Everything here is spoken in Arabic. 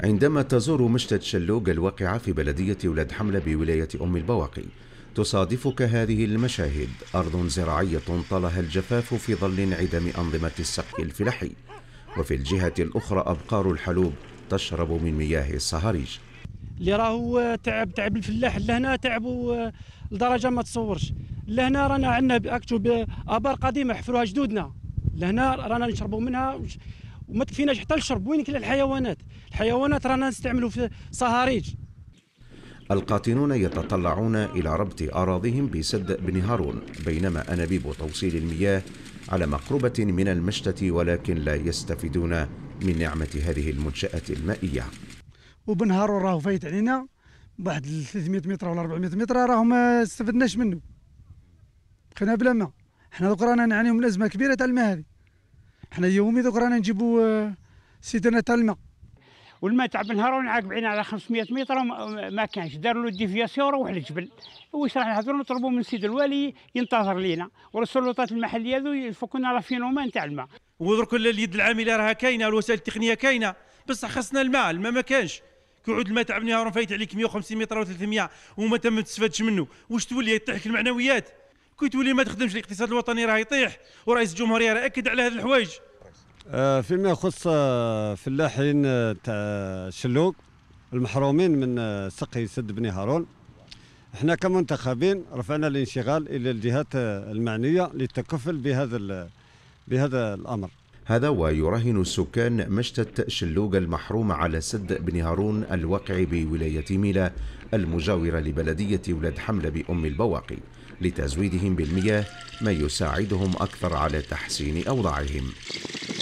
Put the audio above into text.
عندما تزور مشتى شلوق الواقعة في بلدية ولاد حملة بولاية أم البواقي تصادفك هذه المشاهد أرض زراعية طالها الجفاف في ظل انعدام أنظمة السقي الفلاحي وفي الجهة الأخرى أبقار الحلوب تشرب من مياه الصهاريج اللي راهو تعب تعب الفلاح لهنا تعبوا آه، لدرجة ما تصورش لهنا رانا عندنا أكتب أبار قديمة حفروها جدودنا لهنا رانا نشربوا منها وما تكفيناش حتى الشرب وين كل الحيوانات الحيوانات رانا نستعملوا في صهاريج القاطنون يتطلعون إلى ربط أراضيهم بسد بن هارون بينما أنابيب توصيل المياه على مقربة من المشتة ولكن لا يستفيدون من نعمة هذه المنشأة المائية وبن هارون راهو فايت علينا بواحد 300 متر ولا 400 متر راهو ما استفدناش منه بقينا بلا ماء حنا دوك رانا نعانيو من أزمة كبيرة تاع الماء هذه حنا يومي دوك رانا نجيبوا آه، سيدنا تاع الماء والماء تاع بنهار ونعاقب عينا على 500 متر ما كانش دار له ديفياسيون وروح للجبل واش راح نهضروا نطلبوا من سيد الوالي ينتظر لينا والسلطات المحليه ذو يفكونا لا فينومان تاع الماء ودرك اليد العامله راها كاينه الوسائل التقنيه كاينه بصح خاصنا الماء الماء ما كانش كيعود الماء تاع بنهار فايت عليك 150 متر و 300 وما تم تستفادش منه واش تولي يطيحك المعنويات كي تولي ما تخدمش الاقتصاد الوطني راه يطيح ورئيس الجمهوريه راه اكد على هذه الحوايج آه، فيما يخص آه، فلاحين آه، تاع شلوك المحرومين من سقي سد بني هارون احنا كمنتخبين رفعنا الانشغال الى الجهات المعنيه للتكفل بهذا بهذا الامر هذا ويراهن السكان مشتة شلوغ المحروم على سد بن هارون الواقع بولاية ميلا المجاورة لبلدية ولاد حملة بأم البواقي لتزويدهم بالمياه ما يساعدهم أكثر على تحسين أوضاعهم